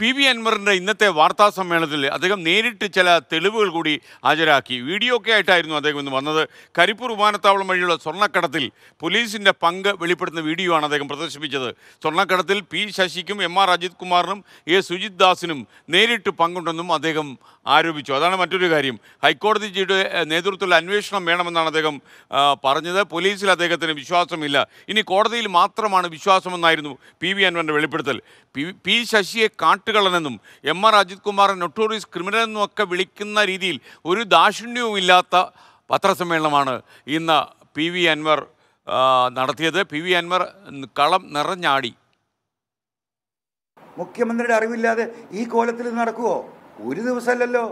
P V അൻവറിൻ്റെ ഇന്നത്തെ വാർത്താ സമ്മേളനത്തിൽ അദ്ദേഹം നേരിട്ട് ചില തെളിവുകൾ കൂടി ഹാജരാക്കി വീഡിയോ ഒക്കെ ആയിട്ടായിരുന്നു അദ്ദേഹം ഇന്ന് വന്നത് കരിപ്പൂർ വിമാനത്താവളം വഴിയുള്ള സ്വർണ്ണക്കടത്തിൽ പോലീസിൻ്റെ പങ്ക് വെളിപ്പെടുത്തുന്ന വീഡിയോ ആണ് അദ്ദേഹം പ്രദർശിപ്പിച്ചത് സ്വർണ്ണക്കടത്തിൽ പി ശശിക്കും എം ആർ അജിത് കുമാറിനും എ സുജിത് ദാസിനും നേരിട്ട് പങ്കുണ്ടെന്നും അദ്ദേഹം ആരോപിച്ചു അതാണ് മറ്റൊരു കാര്യം ഹൈക്കോടതി ജിയുടെ നേതൃത്വത്തിൽ അന്വേഷണം വേണമെന്നാണ് അദ്ദേഹം പറഞ്ഞത് പോലീസിൽ അദ്ദേഹത്തിന് വിശ്വാസമില്ല ഇനി കോടതിയിൽ മാത്രമാണ് വിശ്വാസമെന്നായിരുന്നു പി വി അൻവറിൻ്റെ വെളിപ്പെടുത്തൽ പി പി ശശിയെ കാട്ടുകളനെന്നും എം ആർ അജിത് കുമാറെ നൊട്ടോറിയസ് ക്രിമിനൽ എന്നും ഒക്കെ വിളിക്കുന്ന രീതിയിൽ ഒരു ദാക്ഷിണ്യവും ഇല്ലാത്ത പത്രസമ്മേളനമാണ് ഇന്ന് പി വി അൻവർ നടത്തിയത് പി വി അൻവർ കളം നിറഞ്ഞാടി മുഖ്യമന്ത്രിയുടെ അറിവില്ലാതെ ഈ കോലത്തിൽ നടക്കുമോ ഒരു ദിവസമല്ലല്ലോ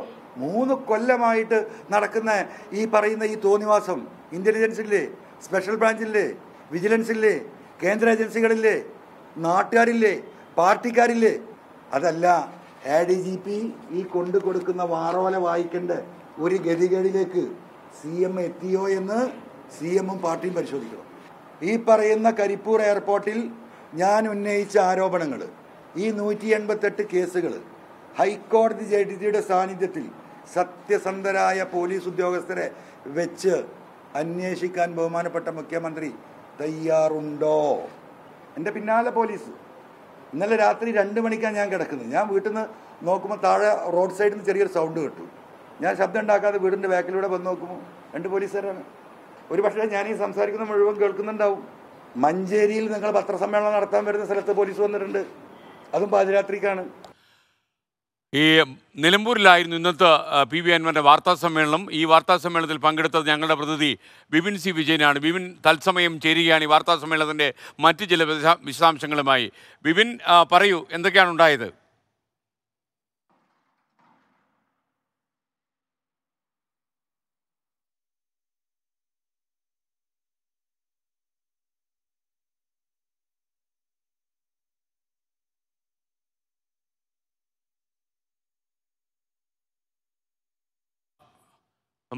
മൂന്ന് കൊല്ലമായിട്ട് നടക്കുന്ന ഈ പറയുന്ന ഈ തോന്നിവാസം ഇൻ്റലിജൻസില്ലേ സ്പെഷ്യൽ ബ്രാഞ്ചില്ലേ വിജിലൻസില്ലേ കേന്ദ്ര ഏജൻസികളില്ലേ നാട്ടുകാരില്ലേ പാർട്ടിക്കാരില്ലേ അതല്ല എ ഡി ജി പി ഈ കൊണ്ടു കൊടുക്കുന്ന വാറോല വായിക്കേണ്ട ഒരു ഗതികേടിലേക്ക് സി എം എത്തിയോ എന്ന് സി എമ്മും പാർട്ടിയും പരിശോധിക്കണം ഈ പറയുന്ന കരിപ്പൂർ എയർപോർട്ടിൽ ഞാൻ ഉന്നയിച്ച ആരോപണങ്ങൾ ഈ നൂറ്റി എൺപത്തെട്ട് കേസുകൾ ഹൈക്കോടതി ജഡ്ജിയുടെ സാന്നിധ്യത്തിൽ സത്യസന്ധരായ പോലീസ് ഉദ്യോഗസ്ഥരെ വെച്ച് അന്വേഷിക്കാൻ ബഹുമാനപ്പെട്ട മുഖ്യമന്ത്രി തയ്യാറുണ്ടോ എൻ്റെ പിന്നാലെ പോലീസ് ഇന്നലെ രാത്രി രണ്ട് മണിക്കാണ് ഞാൻ കിടക്കുന്നത് ഞാൻ വീട്ടിൽ നിന്ന് നോക്കുമ്പോൾ താഴെ റോഡ് സൈഡിൽ നിന്ന് ചെറിയൊരു സൗണ്ട് കേട്ടു ഞാൻ ശബ്ദം ഉണ്ടാക്കാതെ വീടിൻ്റെ ബാക്കിലൂടെ വന്ന് നോക്കുമ്പോൾ രണ്ട് പോലീസുകാരാണ് ഒരു പക്ഷേ ഞാൻ ഈ സംസാരിക്കുന്ന മുഴുവൻ കേൾക്കുന്നുണ്ടാവും മഞ്ചേരിയിൽ നിങ്ങൾ പത്രസമ്മേളനം നടത്താൻ വരുന്ന സ്ഥലത്ത് പോലീസ് വന്നിട്ടുണ്ട് അതും പാതിരാത്രിക്കാണ് ഈ നിലമ്പൂരിലായിരുന്നു ഇന്നത്തെ പി വി അൻവൻ്റെ വാർത്താ സമ്മേളനം ഈ വാർത്താ സമ്മേളനത്തിൽ പങ്കെടുത്തത് ഞങ്ങളുടെ പ്രതിനിധി ബിപിൻ സി വിജയനാണ് ബിപിൻ തത്സമയം ചേരുകയാണ് ഈ വാർത്താ സമ്മേളനത്തിൻ്റെ മറ്റ് ചില വിശദാംശങ്ങളുമായി ബിപിൻ പറയൂ എന്തൊക്കെയാണ് ഉണ്ടായത്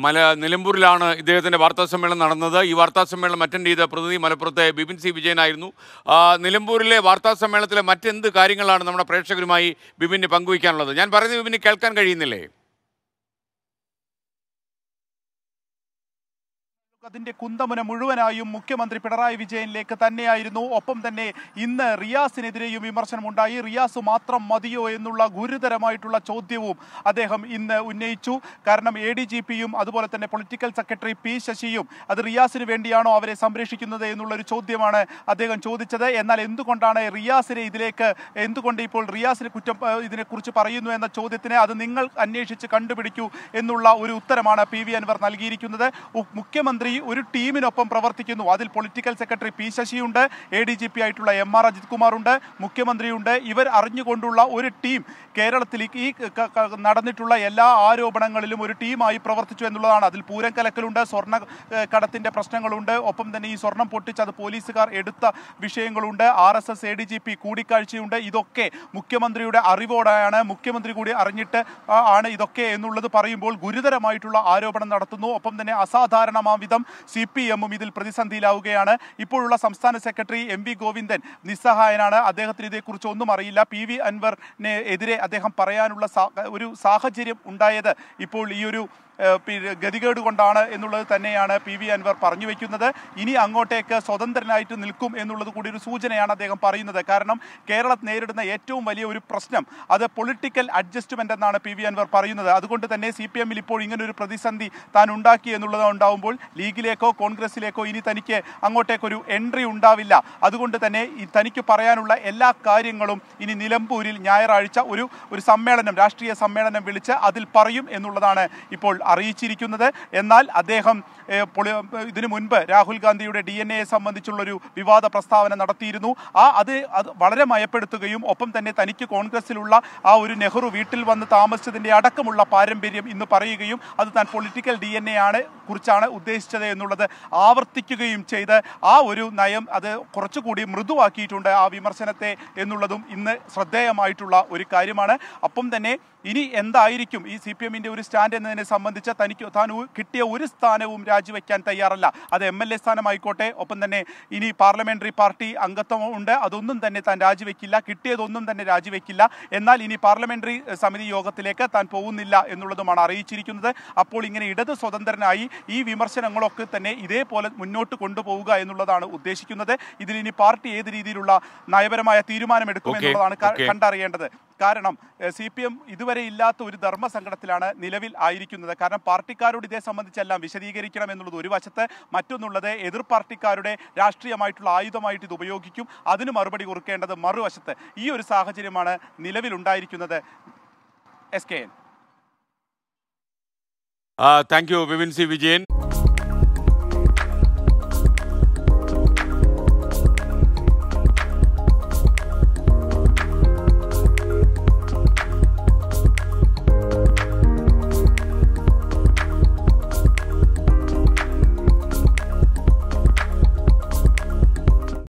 മല നിലമ്പൂരിലാണ് ഇദ്ദേഹത്തിൻ്റെ വാർത്താ സമ്മേളനം നടന്നത് ഈ വാർത്താ സമ്മേളനം അറ്റൻഡ് ചെയ്ത പ്രതിനിധി മലപ്പുറത്തെ ബിപിൻ സി വിജയനായിരുന്നു നിലമ്പൂരിലെ വാർത്താ സമ്മേളനത്തിലെ മറ്റെന്ത് കാര്യങ്ങളാണ് നമ്മുടെ പ്രേക്ഷകരുമായി ബിപിന് പങ്കുവയ്ക്കാനുള്ളത് ഞാൻ പറയുന്നത് ബിപിന് കേൾക്കാൻ കഴിയുന്നില്ലേ അതിന്റെ കുന്തമുന മുഴുവനായും മുഖ്യമന്ത്രി പിണറായി വിജയനിലേക്ക് തന്നെയായിരുന്നു ഒപ്പം തന്നെ ഇന്ന് റിയാസിനെതിരെയും വിമർശനമുണ്ടായി റിയാസ് മാത്രം മതിയോ എന്നുള്ള ഗുരുതരമായിട്ടുള്ള ചോദ്യവും അദ്ദേഹം ഇന്ന് ഉന്നയിച്ചു കാരണം എ ഡി ജി പിയും അതുപോലെ തന്നെ പൊളിറ്റിക്കൽ സെക്രട്ടറി പി ശശിയും അത് റിയാസിന് വേണ്ടിയാണോ അവരെ സംരക്ഷിക്കുന്നത് എന്നുള്ളൊരു ചോദ്യമാണ് അദ്ദേഹം ചോദിച്ചത് എന്നാൽ എന്തുകൊണ്ടാണ് റിയാസിനെ ഇതിലേക്ക് എന്തുകൊണ്ട് ഇപ്പോൾ റിയാസിന് കുറ്റം ഇതിനെക്കുറിച്ച് പറയുന്നു എന്ന ചോദ്യത്തിന് അത് നിങ്ങൾ അന്വേഷിച്ച് കണ്ടുപിടിക്കൂ എന്നുള്ള ഒരു ഉത്തരമാണ് പി വി അൻവർ നൽകിയിരിക്കുന്നത് മുഖ്യമന്ത്രി ഈ ഒരു ടീമിനൊപ്പം പ്രവർത്തിക്കുന്നു അതിൽ പൊളിറ്റിക്കൽ സെക്രട്ടറി പി ശശിയുണ്ട് എ ഡി ജി പി ആയിട്ടുള്ള എം ആർ അജിത് കുമാറുണ്ട് മുഖ്യമന്ത്രിയുണ്ട് ഇവർ അറിഞ്ഞുകൊണ്ടുള്ള ഒരു ടീം കേരളത്തിൽ ഈ നടന്നിട്ടുള്ള എല്ലാ ആരോപണങ്ങളിലും ഒരു ടീമായി പ്രവർത്തിച്ചു എന്നുള്ളതാണ് അതിൽ പൂരം കലക്കലുണ്ട് സ്വർണ്ണ കടത്തിൻ്റെ പ്രശ്നങ്ങളുണ്ട് ഒപ്പം തന്നെ ഈ സ്വർണം പൊട്ടിച്ച് അത് പോലീസുകാർ എടുത്ത വിഷയങ്ങളുണ്ട് R S S A D G P കൂടിക്കാഴ്ചയുണ്ട് ഇതൊക്കെ മുഖ്യമന്ത്രിയുടെ അറിവോടെയാണ് മുഖ്യമന്ത്രി കൂടി അറിഞ്ഞിട്ട് ആണ് ഇതൊക്കെ എന്നുള്ളത് പറയുമ്പോൾ ഗുരുതരമായിട്ടുള്ള ആരോപണം നടത്തുന്നു ഒപ്പം തന്നെ അസാധാരണമാവിധം പ്രതിപക്ഷം സി പി എമ്മും ഇതിൽ പ്രതിസന്ധിയിലാവുകയാണ് ഇപ്പോഴുള്ള സംസ്ഥാന സെക്രട്ടറി എം വി ഗോവിന്ദൻ നിസ്സഹായനാണ് അദ്ദേഹത്തിന് ഇതേക്കുറിച്ച് ഒന്നും അറിയില്ല പി വി അൻവറിനെതിരെ അദ്ദേഹം പറയാനുള്ള ഒരു സാഹചര്യം ഉണ്ടായത് ഇപ്പോൾ ഈ ഒരു ഗതികേട് കൊണ്ടാണ് എന്നുള്ളത് തന്നെയാണ് പി വി അൻവർ പറഞ്ഞു വയ്ക്കുന്നത് ഇനി അങ്ങോട്ടേക്ക് സ്വതന്ത്രനായിട്ട് നിൽക്കും എന്നുള്ളത് കൂടി ഒരു സൂചനയാണ് അദ്ദേഹം പറയുന്നത് കാരണം കേരളം നേരിടുന്ന ഏറ്റവും വലിയ ഒരു പ്രശ്നം അത് പൊളിറ്റിക്കൽ അഡ്ജസ്റ്റ്മെന്റ് എന്നാണ് പി വി അൻവർ പറയുന്നത് അതുകൊണ്ട് തന്നെ സി പി എമ്മിൽ ഇപ്പോൾ ഒരു പ്രതിസന്ധി താൻ ഉണ്ടാക്കി എന്നുള്ളത് ഉണ്ടാവുമ്പോൾ ലീഗിലേക്കോ കോൺഗ്രസിലേക്കോ ഇനി തനിക്ക് അങ്ങോട്ടേക്കൊരു എൻട്രി ഉണ്ടാവില്ല അതുകൊണ്ട് തന്നെ തനിക്ക് പറയാനുള്ള എല്ലാ കാര്യങ്ങളും ഇനി നിലമ്പൂരിൽ ഞായറാഴ്ച ഒരു ഒരു സമ്മേളനം രാഷ്ട്രീയ സമ്മേളനം വിളിച്ച് അതിൽ പറയും എന്നുള്ളതാണ് ഇപ്പോൾ അറിയിച്ചിരിക്കുന്നത് എന്നാൽ അദ്ദേഹം ഇതിനു മുൻപ് രാഹുൽ ഗാന്ധിയുടെ ഡി എൻ എ സംബന്ധിച്ചുള്ളൊരു വിവാദ പ്രസ്താവന നടത്തിയിരുന്നു ആ അത് അത് വളരെ മയപ്പെടുത്തുകയും ഒപ്പം തന്നെ തനിക്ക് കോൺഗ്രസിലുള്ള ആ ഒരു നെഹ്റു വീട്ടിൽ വന്ന് താമസിച്ചതിൻ്റെ അടക്കമുള്ള പാരമ്പര്യം ഇന്ന് പറയുകയും അത് താൻ പൊളിറ്റിക്കൽ ഡി എൻ എ ആണ് കുറിച്ചാണ് ഉദ്ദേശിച്ചത് എന്നുള്ളത് ആവർത്തിക്കുകയും ചെയ്ത് ആ ഒരു നയം അത് കുറച്ചുകൂടി മൃദുവാക്കിയിട്ടുണ്ട് ആ വിമർശനത്തെ എന്നുള്ളതും ഇന്ന് ശ്രദ്ധേയമായിട്ടുള്ള ഒരു കാര്യമാണ് അപ്പം തന്നെ ഇനി എന്തായിരിക്കും ഈ സി പി എമ്മിൻ്റെ ഒരു സ്റ്റാൻഡ് എന്നതിനെ സംബന്ധിച്ച് തനിക്ക് താൻ കിട്ടിയ ഒരു സ്ഥാനവും രാജിവെക്കാൻ തയ്യാറല്ല അത് എം എൽ എ സ്ഥാനമായിക്കോട്ടെ ഒപ്പം തന്നെ ഇനി പാർലമെൻ്ററി പാർട്ടി അംഗത്വം ഉണ്ട് അതൊന്നും തന്നെ താൻ രാജിവെക്കില്ല കിട്ടിയതൊന്നും തന്നെ രാജിവെക്കില്ല എന്നാൽ ഇനി പാർലമെൻ്ററി സമിതി യോഗത്തിലേക്ക് താൻ പോകുന്നില്ല എന്നുള്ളതുമാണ് അറിയിച്ചിരിക്കുന്നത് അപ്പോൾ ഇങ്ങനെ ഇടത് സ്വതന്ത്രനായി ഈ വിമർശനങ്ങളൊക്കെ തന്നെ ഇതേപോലെ മുന്നോട്ട് കൊണ്ടുപോവുക എന്നുള്ളതാണ് ഉദ്ദേശിക്കുന്നത് ഇതിൽ ഇനി പാർട്ടി ഏത് രീതിയിലുള്ള നയപരമായ തീരുമാനമെടുക്കും എന്നുള്ളതാണ് കണ്ടറിയേണ്ടത് കാരണം സി പി എം ഇതുവരെ ഇല്ലാത്ത ഒരു ധർമ്മസങ്കടത്തിലാണ് നിലവിൽ ആയിരിക്കുന്നത് കാരണം പാർട്ടിക്കാരോട് ഇതേ സംബന്ധിച്ചെല്ലാം വിശദീകരിക്കണം എന്നുള്ളത് ഒരു വശത്ത് മറ്റൊന്നുള്ളത് എതിർ പാർട്ടിക്കാരുടെ രാഷ്ട്രീയമായിട്ടുള്ള ആയുധമായിട്ട് ഇത് ഉപയോഗിക്കും അതിന് മറുപടി കൊടുക്കേണ്ടത് മറുവശത്ത് ഈ ഒരു സാഹചര്യമാണ് നിലവിലുണ്ടായിരിക്കുന്നത് S K N thank you Vivin C Vijayan